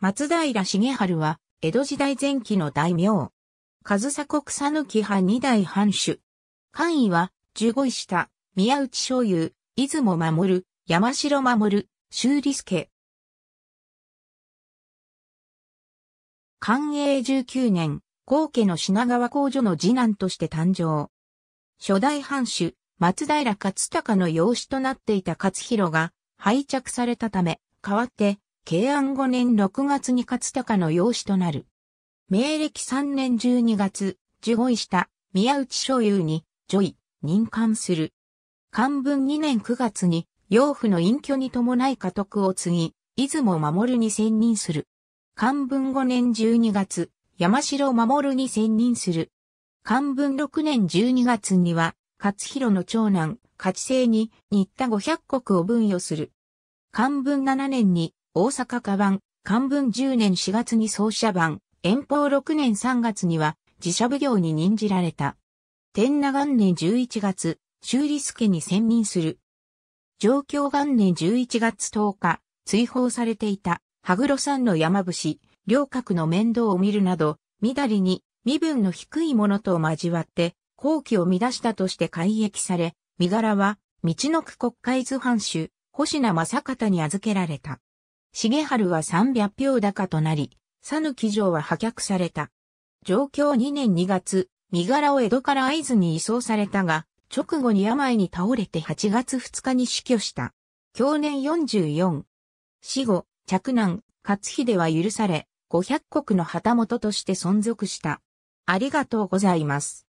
松平重春は、江戸時代前期の大名。上迫草抜き派二代藩主。官位は、十五位下、宮内昭雄、出雲守、山城守、修理助。寛永十九年、皇家の品川公女の次男として誕生。初代藩主、松平勝隆の養子となっていた勝弘が、廃着されたため、代わって、慶安5年6月に勝高の養子となる。明暦3年12月、受護位した宮内所有に、女位、任官する。漢文2年9月に、養父の隠居に伴い家督を継ぎ、出雲守に専任する。漢文5年12月、山城守に専任する。漢文6年12月には、勝弘の長男、勝生に、新田五百国を分与する。漢文7年に、大阪火版、漢文10年4月に奏者版、遠方6年3月には自社奉行に任じられた。天那元年11月、修理助に選任する。上京元年11月10日、追放されていた、羽黒山の山伏、両角の面倒を見るなど、みだりに身分の低い者と交わって、後期を乱したとして改役され、身柄は、道の区国会図藩主、星名正方に預けられた。重春は300票高となり、佐抜城は破却された。上京2年2月、身柄を江戸から合図に移送されたが、直後に病に倒れて8月2日に死去した。去年44。死後、着難、勝秀は許され、500国の旗本として存続した。ありがとうございます。